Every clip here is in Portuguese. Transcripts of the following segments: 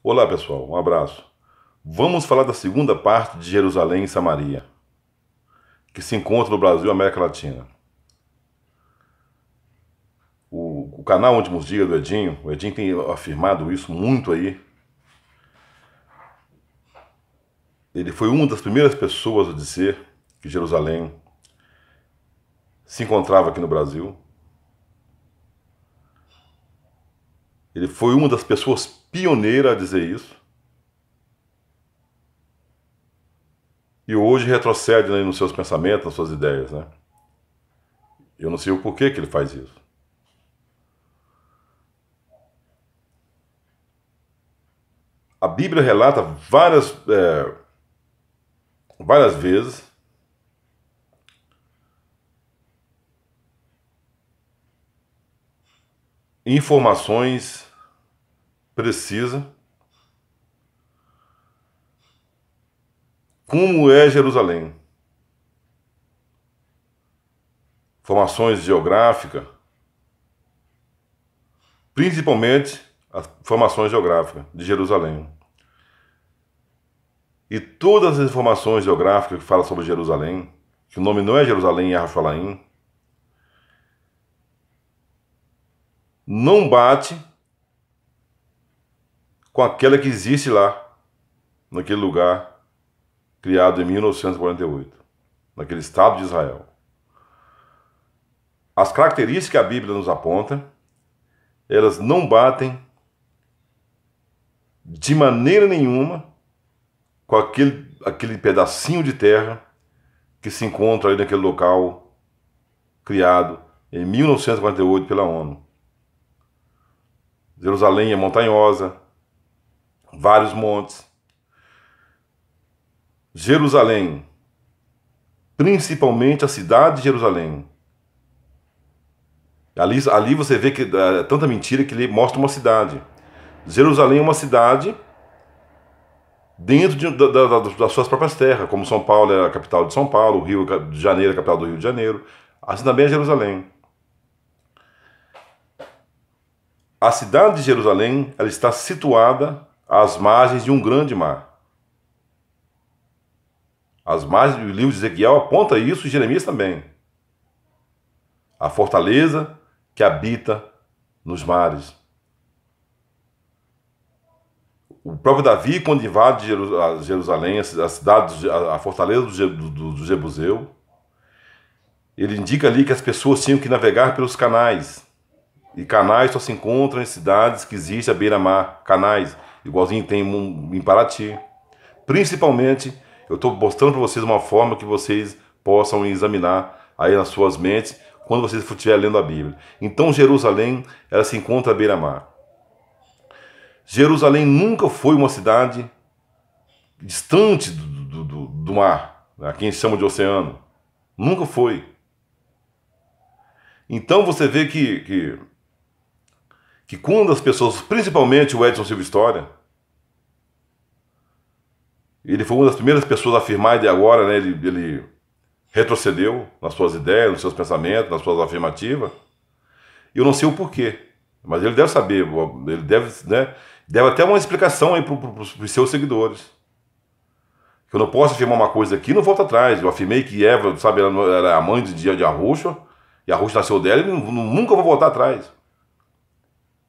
Olá, pessoal, um abraço. Vamos falar da segunda parte de Jerusalém e Samaria, que se encontra no Brasil e América Latina. O, o canal Últimos Dias do Edinho, o Edinho tem afirmado isso muito aí. Ele foi uma das primeiras pessoas a dizer que Jerusalém se encontrava aqui no Brasil, Ele foi uma das pessoas pioneiras a dizer isso. E hoje retrocede né, nos seus pensamentos, nas suas ideias, né? Eu não sei o porquê que ele faz isso. A Bíblia relata várias, é, várias vezes informações precisa. Como é Jerusalém? Formações geográficas, principalmente as formações geográficas de Jerusalém. E todas as informações geográficas que falam sobre Jerusalém, que o nome não é Jerusalém e é Arrafalim, não bate com aquela que existe lá, naquele lugar criado em 1948, naquele Estado de Israel. As características que a Bíblia nos aponta, elas não batem de maneira nenhuma com aquele, aquele pedacinho de terra que se encontra ali naquele local criado em 1948 pela ONU. Jerusalém é montanhosa, vários montes. Jerusalém, principalmente a cidade de Jerusalém. Ali, ali você vê que é tanta mentira que ele mostra uma cidade. Jerusalém é uma cidade dentro de, da, da, das suas próprias terras, como São Paulo é a capital de São Paulo, Rio de Janeiro é a capital do Rio de Janeiro. Assim também é Jerusalém. A cidade de Jerusalém ela está situada às margens de um grande mar. As margens do livro de Ezequiel aponta isso e Jeremias também. A fortaleza que habita nos mares. O próprio Davi, quando invade Jerusalém, a cidade, a fortaleza do Jebuseu, ele indica ali que as pessoas tinham que navegar pelos canais e canais só se encontram em cidades que existem à beira-mar. Canais, igualzinho tem em Paraty. Principalmente, eu estou mostrando para vocês uma forma que vocês possam examinar aí nas suas mentes quando vocês estiverem lendo a Bíblia. Então, Jerusalém, ela se encontra à beira-mar. Jerusalém nunca foi uma cidade distante do, do, do, do mar, né? a né? quem chama de oceano. Nunca foi. Então você vê que, que que quando as pessoas, principalmente o Edson Silva História, ele foi uma das primeiras pessoas a afirmar de agora, né? Ele, ele retrocedeu nas suas ideias, nos seus pensamentos, nas suas afirmativas. Eu não sei o porquê, mas ele deve saber, ele deve, né? Deve até uma explicação aí para os seus seguidores. Que eu não posso afirmar uma coisa aqui e não volto atrás. Eu afirmei que Eva, sabe, era a mãe de dia de Arrucho e Arrucho nasceu dela e nunca vou voltar atrás.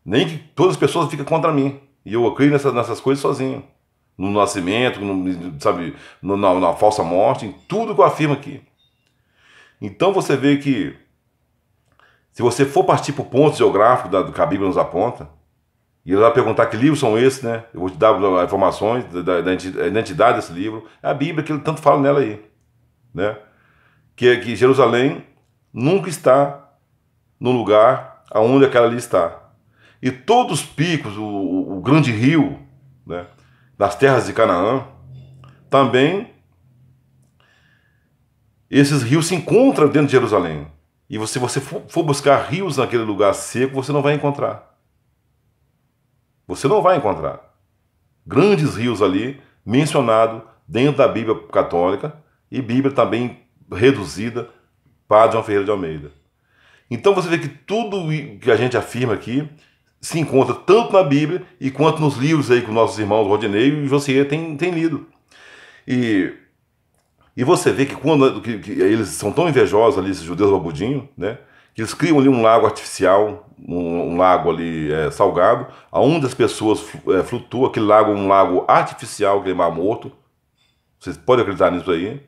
Nem que todas as pessoas fiquem contra mim. E eu creio nessas, nessas coisas sozinho. No nascimento, no, sabe, no, na, na falsa morte, em tudo que eu afirmo aqui. Então você vê que se você for partir para o ponto geográfico da, do que a Bíblia nos aponta, e ele vai perguntar que livros são esses, né? Eu vou te dar informações da, da identidade desse livro. É a Bíblia que ele tanto fala nela aí, né? Que, é que Jerusalém nunca está no lugar aonde aquela ali está. E todos os picos, o, o grande rio né, das terras de Canaã, também esses rios se encontram dentro de Jerusalém. E se você for buscar rios naquele lugar seco, você não vai encontrar. Você não vai encontrar. Grandes rios ali, mencionado dentro da Bíblia católica e Bíblia também reduzida, Padre João Ferreira de Almeida. Então você vê que tudo que a gente afirma aqui se encontra tanto na Bíblia e quanto nos livros aí que nossos irmãos Rodinei e você têm, tem lido. E, e você vê que quando que, que eles são tão invejosos ali, esses judeus babudinhos, né? Que eles criam ali um lago artificial, um, um lago ali é, salgado, aonde as pessoas é, flutua flutuam, aquele lago é um lago artificial que é mar morto. Vocês podem acreditar nisso aí.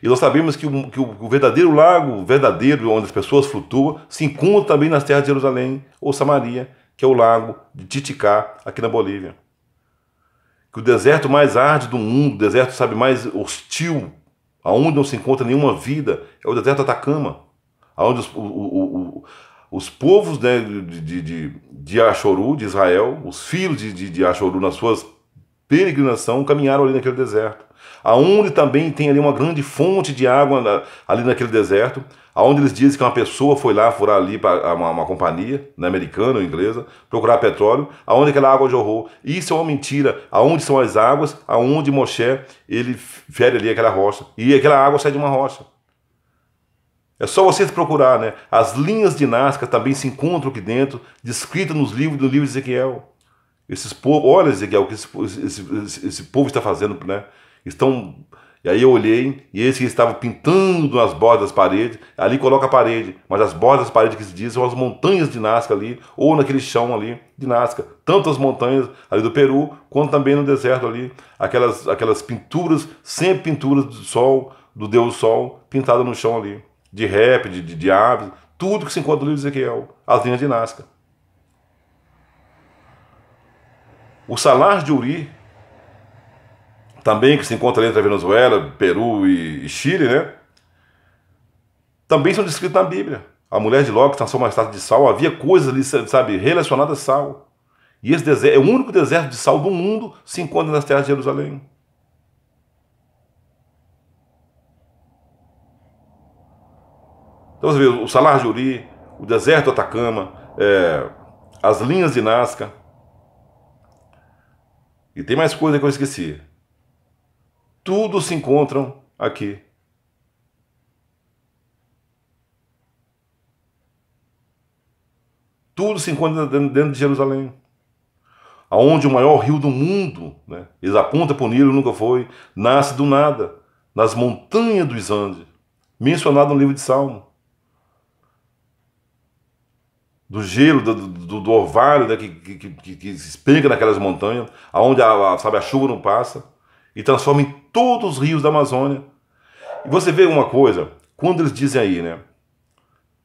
E nós sabemos que o, que o, verdadeiro lago, verdadeiro, onde as pessoas flutuam, se encontra também nas terras de Jerusalém ou Samaria, que é o lago de Titicá, aqui na Bolívia. Que o deserto mais árido do mundo, o deserto, sabe, mais hostil, aonde não se encontra nenhuma vida, é o deserto Atacama, aonde os, o, o, o, os povos né, de, de, de Achoru, de Israel, os filhos de, de, de Achoru, nas suas peregrinação, caminharam ali naquele deserto. Aonde também tem ali uma grande fonte de água ali naquele deserto, aonde eles dizem que uma pessoa foi lá furar ali para uma, uma, companhia, né, americana ou inglesa, procurar petróleo, aonde aquela água jorrou. Isso é uma mentira. Aonde são as águas, aonde Moshe, ele fere ali aquela rocha. E aquela água sai de uma rocha. É só vocês procurar, né? As linhas de Nazca também se encontram aqui dentro, descritas nos livros do livro de Ezequiel. Esses povos, olha Ezequiel, o que esse, esse, esse, esse povo está fazendo, né? Estão e aí eu olhei, e esse que estava pintando as bordas das paredes, ali coloca a parede, mas as bordas das paredes que se diz são as montanhas de Nazca ali, ou naquele chão ali de Nazca. Tanto as montanhas ali do Peru, quanto também no deserto ali, aquelas, aquelas pinturas, sempre pinturas do sol, do Deus Sol, pintada no chão ali, de rap, de, de, de aves, tudo que se encontra no livro de Ezequiel, as linhas de Nazca. O salar de Uri também que se encontra entre a Venezuela, Peru e, Chile, né? Também são descritos na Bíblia. A mulher de Ló que transforma uma estátua de sal, havia coisas ali, sabe, relacionadas a sal. E esse deserto, é o único deserto de sal do mundo se encontra nas terras de Jerusalém. Então você vê o Salar Juri, o deserto do Atacama, é, as linhas de Nazca. E tem mais coisa que eu esqueci tudo se encontram aqui. Tudo se encontra dentro de Jerusalém. Aonde o maior rio do mundo, né? eles apontam para o Nilo, nunca foi, nasce do nada, nas montanhas dos Andes, mencionado no livro de Salmo. Do gelo, do, do, do orvalho né? que, que, que, que, se espenca naquelas montanhas, aonde a, a, sabe, a chuva não passa e transforma em todos os rios da Amazônia. E você vê uma coisa, quando eles dizem aí, né?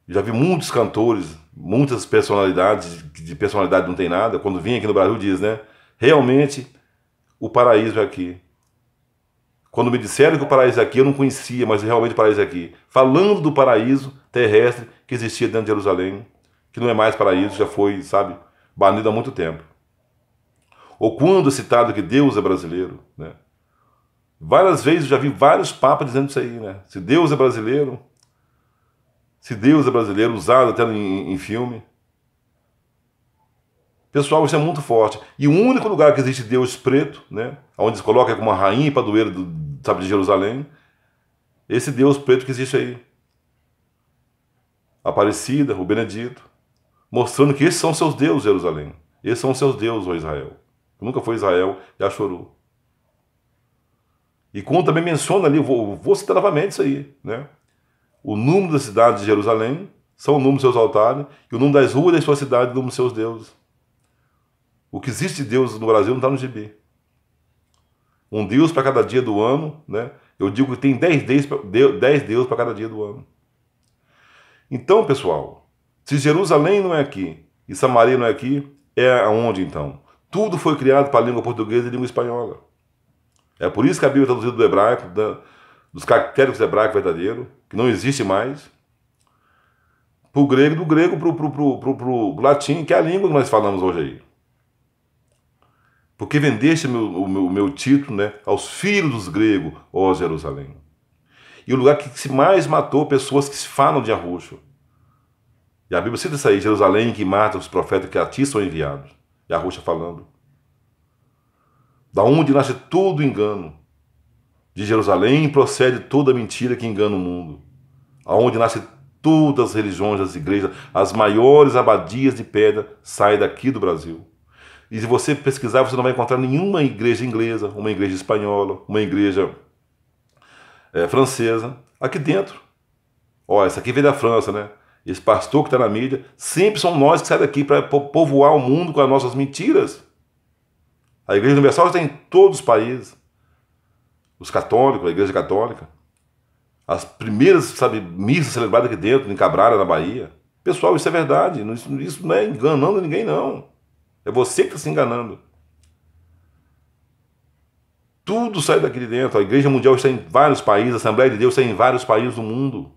Já vi muitos cantores, muitas personalidades, de personalidade não tem nada, quando vêm aqui no Brasil diz, né? Realmente o paraíso é aqui. Quando me disseram que o paraíso é aqui, eu não conhecia, mas realmente o paraíso é aqui. Falando do paraíso terrestre que existia dentro de Jerusalém, que não é mais paraíso, já foi, sabe, banido há muito tempo. Ou quando é citado que Deus é brasileiro, né? Várias vezes eu já vi vários papas dizendo isso aí, né? Se Deus é brasileiro, se Deus é brasileiro, usado até em, em filme. Pessoal, isso é muito forte. E o único lugar que existe Deus preto, né? Onde se coloca como a rainha e padroeira do, sabe, de Jerusalém, esse Deus preto que existe aí. Aparecida, o Benedito, mostrando que esses são seus deuses, Jerusalém. Esses são seus deuses, o Israel. Nunca foi Israel e achorou. E como também menciona ali, vou, vou citar novamente isso aí, né? O número das cidades de Jerusalém são o número dos seus altares, e o número das ruas da sua cidade, o número dos seus deuses. O que existe de Deus no Brasil não está no gibi. Um Deus para cada dia do ano, né? Eu digo que tem 10 deuses, dez deus para cada dia do ano. Então, pessoal, se Jerusalém não é aqui e Samaria não é aqui, é aonde então? Tudo foi criado para a língua portuguesa e língua espanhola. É por isso que a Bíblia é traduzida do hebraico, da, dos caracteres hebraico verdadeiro, que não existe mais, para o grego, do grego para o latim, que é a língua que nós falamos hoje aí. Porque vendeste meu, o meu, meu, título né, aos filhos dos gregos, ó Jerusalém. E o lugar que se mais matou pessoas que se falam de arroxo. E a Bíblia cita isso aí, Jerusalém que mata os profetas que a ti são enviados. E a roxa falando da onde nasce todo engano. De Jerusalém procede toda mentira que engana o mundo, aonde nasce todas as religiões, as igrejas, as maiores abadias de pedra saem daqui do Brasil. E se você pesquisar, você não vai encontrar nenhuma igreja inglesa, uma igreja espanhola, uma igreja é, francesa aqui dentro. Ó, essa aqui veio da França, né? Esse pastor que está na mídia, sempre são nós que saímos daqui para povoar o mundo com as nossas mentiras. A Igreja Universal está em todos os países. Os católicos, a Igreja Católica. As primeiras, sabe, missas celebradas aqui dentro, em Cabrara, na Bahia. Pessoal, isso é verdade. Isso, não é enganando ninguém, não. É você que está se enganando. Tudo sai daqui de dentro. A Igreja Mundial está em vários países, a Assembleia de Deus está em vários países do mundo.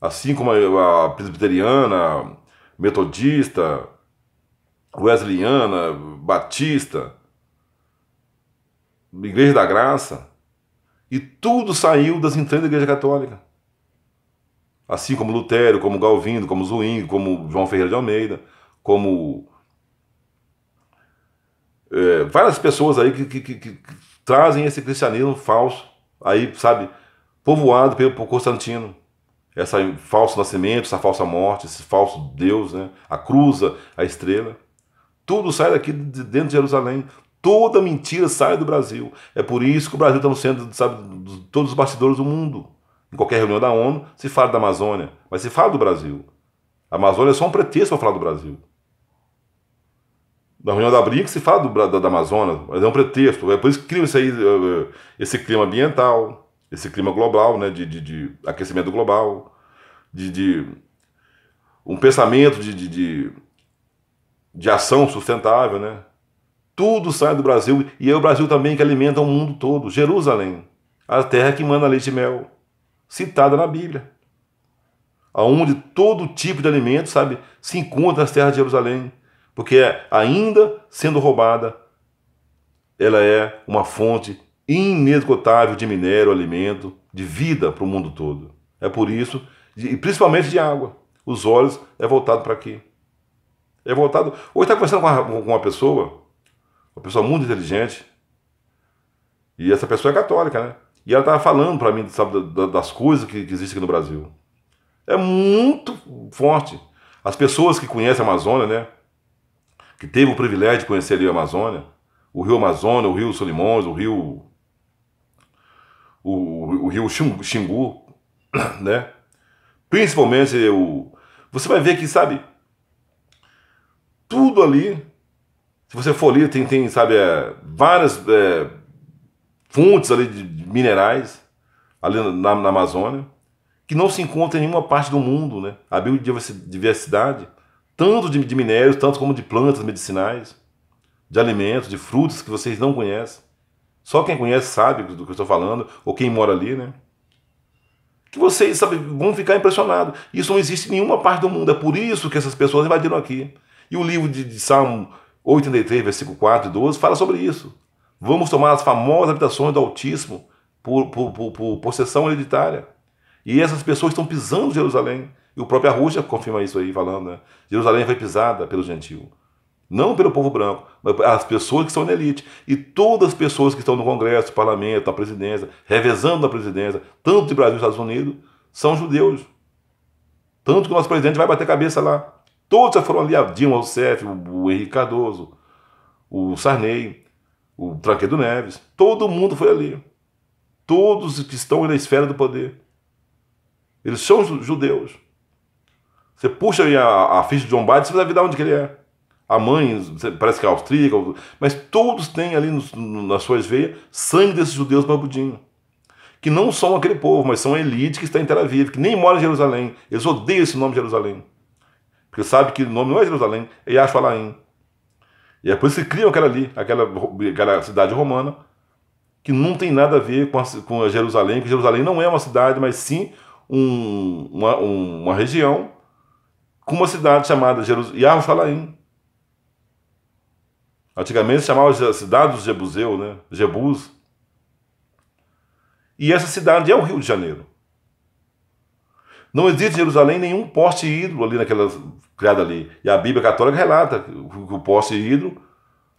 Assim como a, a presbiteriana, metodista, Wesleyana, Batista, Igreja da Graça, e tudo saiu das entranhas da Igreja Católica. Assim como Lutério, como Galvino, como Zwingli, como João Ferreira de Almeida, como é, várias pessoas aí que, que, que, que, trazem esse cristianismo falso, aí, sabe, povoado pelo, por Constantino. Esse falso nascimento, essa falsa morte, esse falso Deus, né? a cruza, a estrela. Tudo sai daqui de dentro de Jerusalém. Toda mentira sai do Brasil. É por isso que o Brasil está no centro sabe, de todos os bastidores do mundo. Em qualquer reunião da ONU se fala da Amazônia, mas se fala do Brasil. A Amazônia é só um pretexto para falar do Brasil. Na reunião da BRICS se fala do, da, da Amazônia, mas é um pretexto. É por isso que cria isso aí, eh, eh, esse clima ambiental, esse clima global, né, de, de, de aquecimento global, de, de um pensamento de, de de ação sustentável, né? Tudo sai do Brasil e é o Brasil também que alimenta o mundo todo. Jerusalém, a terra que manda leite e mel, citada na Bíblia. Aonde todo tipo de alimento, sabe, se encontra nas terras de Jerusalém, porque é ainda sendo roubada, ela é uma fonte inesgotável de minério, alimento, de vida para o mundo todo. É por isso, e principalmente de água. Os olhos é voltado para aqui. É voltado. Hoje está conversando com uma, pessoa, uma pessoa muito inteligente, e essa pessoa é católica, né? E ela estava falando para mim, sabe, das coisas que, que existem aqui no Brasil. É muito forte. As pessoas que conhecem a Amazônia, né? Que teve o privilégio de conhecer ali a Amazônia, o Rio Amazônia, o Rio Solimões, o Rio. O, o Rio Xingu, né? Principalmente o. Você vai ver que, sabe, tudo ali. Se você for ali, tem, tem sabe, é, várias é, fontes ali de minerais, ali na, na, Amazônia, que não se encontra em nenhuma parte do mundo, né? A biodiversidade, tanto de, de minérios, tanto como de plantas medicinais, de alimentos, de frutos que vocês não conhecem. Só quem conhece sabe do que eu estou falando, ou quem mora ali, né? que vocês sabe, vão ficar impressionados. Isso não existe em nenhuma parte do mundo. É por isso que essas pessoas invadiram aqui. E o livro de, de Salmo 83, versículo 4 e 12 fala sobre isso. Vamos tomar as famosas habitações do Altíssimo por, por, por, por possessão hereditária. E essas pessoas estão pisando Jerusalém. E o próprio Arruja confirma isso aí, falando, né? Jerusalém foi pisada pelo gentil. Não pelo povo branco, mas as pessoas que estão na elite. E todas as pessoas que estão no Congresso, no Parlamento, na presidência, revezando na presidência, tanto de Brasil e Estados Unidos, são judeus. Tanto que o nosso presidente vai bater cabeça lá. Todos já foram ali, a Dilma Rousseff, o Henrique Cardoso, o Sarney, o Tranquedo Neves, todo mundo foi ali. Todos que estão na esfera do poder. Eles são judeus. Você puxa a, a ficha de John Biden, você vai ver de onde ele é. A mãe, parece que é austríaca, mas todos têm ali nas suas veias sangue desses judeus barbudinhos. Que não são aquele povo, mas são a elite que está em Tel Aviv, que nem mora em Jerusalém. Eles odeiam esse nome de Jerusalém. Porque sabe que o nome não é Jerusalém, é Yashfalaim. E é por isso que criam aquela ali, aquela, aquela cidade romana, que não tem nada a ver com, a, com a Jerusalém, que Jerusalém não é uma cidade, mas sim um, uma, um, uma região com uma cidade chamada Jerusalém. Antigamente se chamava a cidade dos Jebuseu, né? Jebus. E essa cidade é o Rio de Janeiro. Não existe em Jerusalém nenhum poste ídolo ali naquela criado ali. E a Bíblia Católica relata que o poste hidro,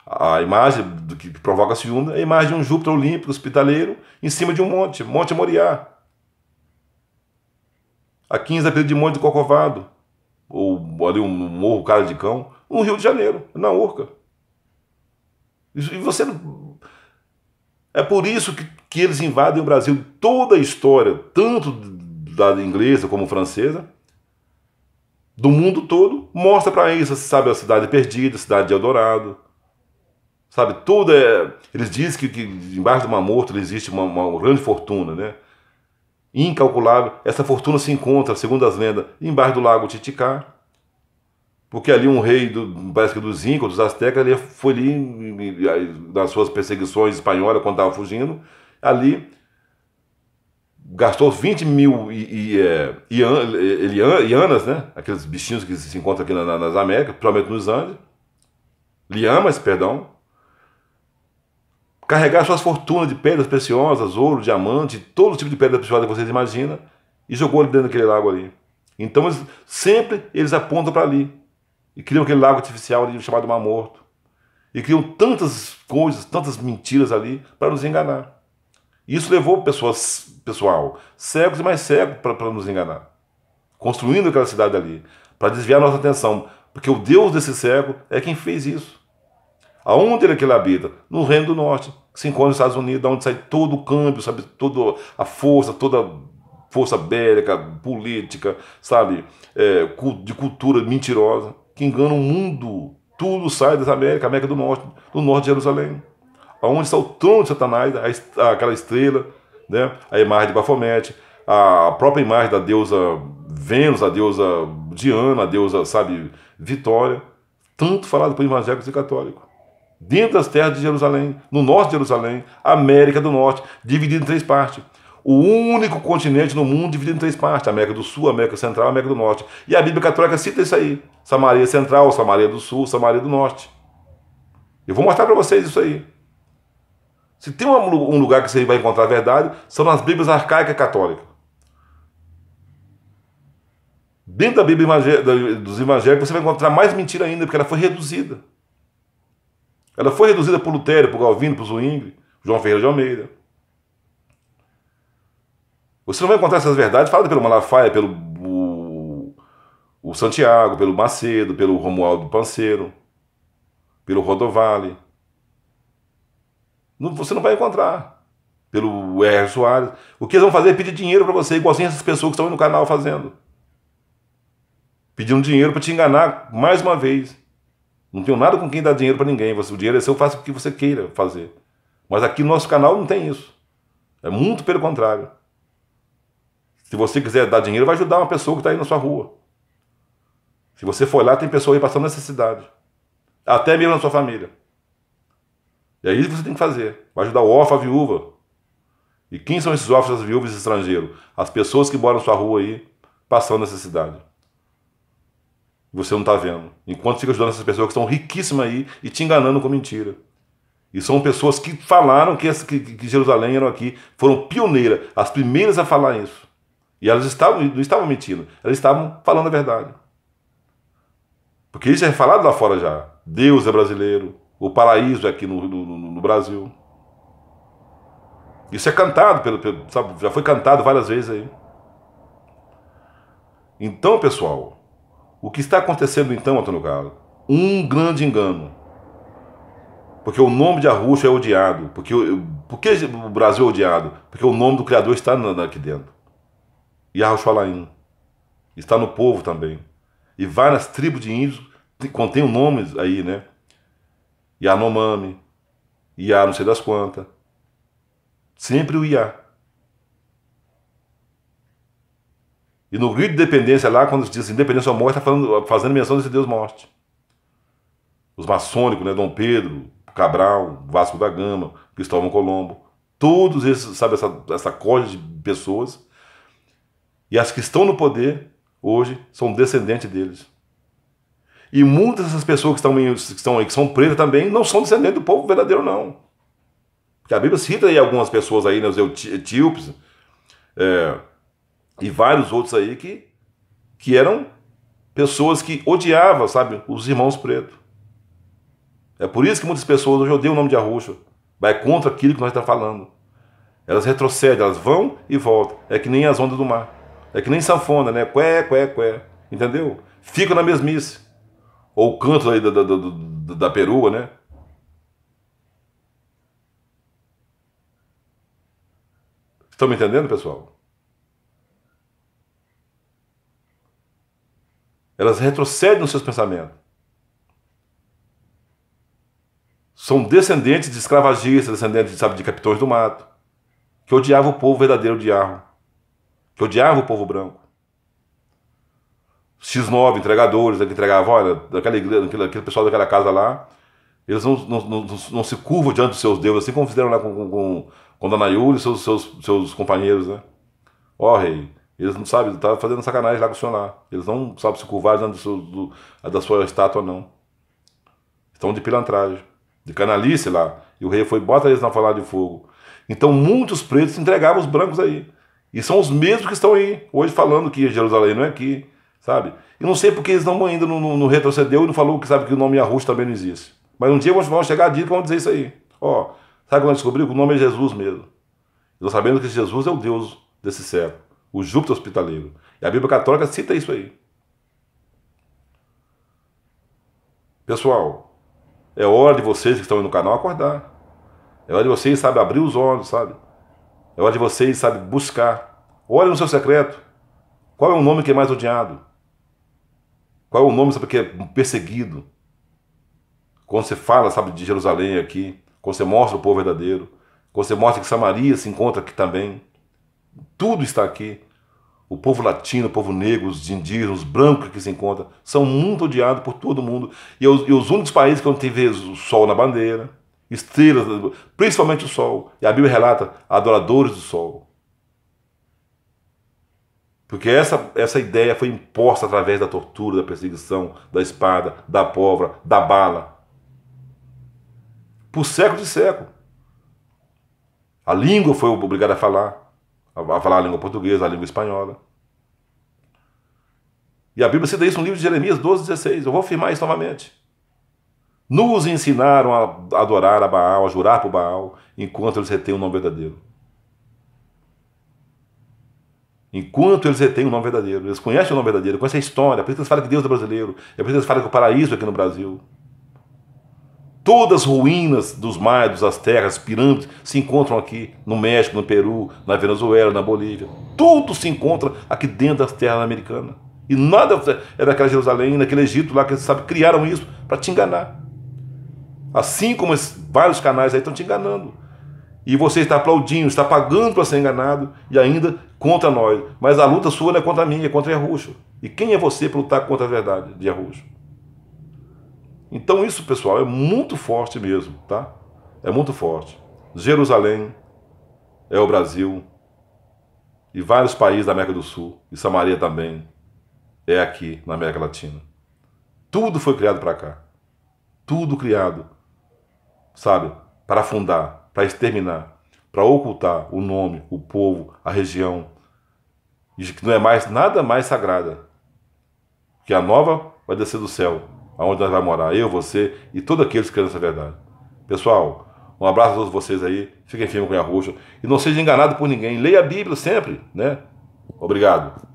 a imagem do que provoca a ciúme, é a imagem de um Júpiter olímpico, hospitaleiro, em cima de um monte, Monte Moriá. A 15 pedra de Monte do Cocovado, ou ali um morro cara de cão, no Rio de Janeiro, na Urca. E você É por isso que, que eles invadem o Brasil. Toda a história, tanto da inglesa como francesa, do mundo todo mostra para eles, sabe, a cidade é perdida, a cidade de Eldorado. Sabe, tudo é. Eles dizem que, que embaixo de uma morta existe uma, uma, grande fortuna, né? Incalculável. Essa fortuna se encontra, segundo as lendas, embaixo do lago Titicá. Porque ali um rei, do, parece que dos Incas, dos Aztecas, ele foi ali, nas suas perseguições espanholas, quando estava fugindo, ali gastou 20 mil e, é, lianas, né? Aqueles bichinhos que se encontram aqui na, nas Américas, provavelmente nos Andes. Liamas, perdão. Carregar suas fortunas de pedras preciosas, ouro, diamante, todo tipo de pedra preciosa que vocês imaginam, e jogou ali dentro daquele lago ali. Então eles, sempre eles apontam para ali. E criam aquele lago artificial ali chamado Mar Morto. E criam tantas coisas, tantas mentiras ali para nos enganar. Isso levou pessoas, pessoal, cegos e mais cegos para nos enganar, construindo aquela cidade ali, para desviar nossa atenção, porque o Deus desse cego é quem fez isso. Aonde ele, é que ele habita? No Reino do Norte, que se encontra nos Estados Unidos, onde sai todo o câmbio, sabe, toda a força, toda a força bélica, política, sabe, é, de cultura mentirosa, que engana o mundo. Tudo sai dessa América, América do Norte, do Norte de Jerusalém aonde está o trono de Satanás, a, aquela estrela, né? a imagem de Bafomete, a própria imagem da deusa Vênus, a deusa Diana, a deusa, sabe, Vitória. Tanto falado por evangélicos e católicos. Dentro das terras de Jerusalém, no norte de Jerusalém, América do Norte, dividido em três partes. O único continente no mundo dividido em três partes: América do Sul, América Central América do Norte. E a Bíblia Católica cita isso aí: Samaria Central, Samaria do Sul, Samaria do Norte. Eu vou mostrar para vocês isso aí. Se tem um lugar que você vai encontrar a verdade, são nas Bíblias arcaica católica. Dentro da Bíblia dos Evangelhos você vai encontrar mais mentira ainda, porque ela foi reduzida. Ela foi reduzida por Lutero, por Galvino, por Zwingli, João Ferreira de Almeida. Você não vai encontrar essas verdades faladas pelo Malafaia, pelo o, o Santiago, pelo Macedo, pelo Romualdo Panceiro, pelo Rodovalle você não vai encontrar. Pelo R. Soares. O que eles vão fazer é pedir dinheiro para você, igualzinho essas pessoas que estão aí no canal fazendo. Pedindo dinheiro para te enganar mais uma vez. Não tenho nada com quem dá dinheiro para ninguém. O dinheiro é seu, faça o que você queira fazer. Mas aqui no nosso canal não tem isso. É muito pelo contrário. Se você quiser dar dinheiro, vai ajudar uma pessoa que está aí na sua rua. Se você for lá, tem pessoa aí passando necessidade. Até mesmo na sua família. É isso que você tem que fazer. Vai ajudar o órfão, a viúva. E quem são esses órfãos, as viúvas estrangeiros? As pessoas que moram na sua rua aí, passando necessidade. Você não está vendo. Enquanto fica ajudando essas pessoas que estão riquíssimas aí e te enganando com mentira. E são pessoas que falaram que, que, que Jerusalém era aqui, foram pioneiras, as primeiras a falar isso. E elas estavam, não estavam mentindo, elas estavam falando a verdade. Porque isso é falado lá fora já. Deus é brasileiro, o paraíso é aqui no, no, no Brasil. Isso é cantado, pelo, pelo, sabe, já foi cantado várias vezes aí. Então, pessoal, o que está acontecendo então, Antônio Galo Um grande engano. Porque o nome de Arrucho é odiado. Porque, porque o Brasil é odiado? Porque o nome do Criador está aqui dentro. E Arrucho Alain está no povo também. E várias tribos de índios contêm nomes aí, né? Yanomami, Iá não sei das quantas. Sempre o Iá. E no grito de dependência lá, quando se diz assim, independência ou morte, está fazendo menção desse Deus morte. Os maçônicos, né? Dom Pedro, Cabral, Vasco da Gama, Cristóvão Colombo. Todos esses, sabe, essa, essa corda de pessoas. E as que estão no poder hoje são descendentes deles. E muitas dessas pessoas que estão, em, que estão aí, que são presas também, não são descendentes do povo verdadeiro, não. Porque a Bíblia cita aí algumas pessoas aí, né, os etíopes, é, e vários outros aí que, que eram pessoas que odiavam, sabe, os irmãos pretos. É por isso que muitas pessoas hoje odeiam o nome de Arruxa. Vai contra aquilo que nós estamos tá falando. Elas retrocedem, elas vão e voltam. É que nem as ondas do mar. É que nem sanfona, né? Qué, qué, qué. Entendeu? Fica na mesmice. Ou o canto aí da, da, da, da perua, né? Estão me entendendo, pessoal? Elas retrocedem nos seus pensamentos. São descendentes de escravagistas, descendentes sabe, de capitões do mato, que odiavam o povo verdadeiro de Arro, que odiavam o povo branco. X9, entregadores, né, que entregavam, olha, daquela igreja, daquele, aquele pessoal daquela casa lá, eles não, não, não, não, se curvam diante dos seus deuses, assim como fizeram lá com, com, com, com Dona Yuri e seus, seus, seus companheiros, né? Ó, oh, rei, eles não sabem, tá fazendo sacanagem lá com o senhor lá. Eles não sabem se curvar diante do seu, do, da sua estátua, não. Estão de pilantragem, de canalice lá. E o rei foi, bota eles na falar de fogo. Então muitos pretos entregavam os brancos aí. E são os mesmos que estão aí, hoje falando que Jerusalém não é aqui, sabe? E não sei porque eles não ainda não, não, não retrocedeu e não falou que sabe que o nome Yahoo também não existe. Mas um dia vão chegar a dia que dizer isso aí. Ó, sabe quando descobriu que o nome é Jesus mesmo? Estou sabendo que Jesus é o Deus desse século, o Júpiter hospitaleiro. E a Bíblia Católica cita isso aí. Pessoal, é hora de vocês que estão aí no canal acordar. É hora de vocês, sabe, abrir os olhos, sabe? É hora de vocês, sabe, buscar. Olhe no seu secreto. Qual é o nome que é mais odiado? Qual é o nome, sabe, que é perseguido? Quando você fala, sabe, de Jerusalém aqui, quando você mostra o povo verdadeiro, quando você mostra que Samaria se encontra aqui também, tudo está aqui. O povo latino, o povo negro, os indígenas, os brancos que se encontram, são muito odiados por todo mundo. E, os, e os únicos países que não tem o sol na bandeira, estrelas, principalmente o sol. E a Bíblia relata adoradores do sol. Porque essa, essa ideia foi imposta através da tortura, da perseguição, da espada, da pólvora, da bala. Por século de século. A língua foi obrigada a falar. A falar a língua portuguesa, a língua espanhola. E a Bíblia cita isso no livro de Jeremias 12, 16. Eu vou afirmar isso novamente. Nos ensinaram a adorar a Baal, a jurar por Baal, enquanto eles retêm o nome verdadeiro. Enquanto eles retêm o nome verdadeiro, eles conhecem o nome verdadeiro, conhecem a história, Às por isso eles falam que Deus é brasileiro, é por isso eles falam que o paraíso é aqui no Brasil. Todas as ruínas dos maias, das terras, pirâmides se encontram aqui no México, no Peru, na Venezuela, na Bolívia. Tudo se encontra aqui dentro das terras americanas. E nada é daquela Jerusalém, daquele Egito lá que você sabe, criaram isso para te enganar. Assim como esses, vários canais aí estão te enganando e você está aplaudindo, está pagando para ser enganado e ainda contra nós. Mas a luta sua não é contra mim, é contra Arruxo. E quem é você para lutar contra a verdade de Arruxo? Então isso, pessoal, é muito forte mesmo, tá? É muito forte. Jerusalém é o Brasil e vários países da América do Sul e Samaria também é aqui na América Latina. Tudo foi criado para cá. Tudo criado, sabe, para afundar, para exterminar, para ocultar o nome, o povo, a região, diz que não é mais nada mais sagrada, que a nova vai descer do céu, aonde nós vai morar, eu, você e todos aqueles que querem essa verdade. Pessoal, um abraço a todos vocês aí, fiquem firmes com a roxa e não seja enganado por ninguém, leia a Bíblia sempre, né? Obrigado.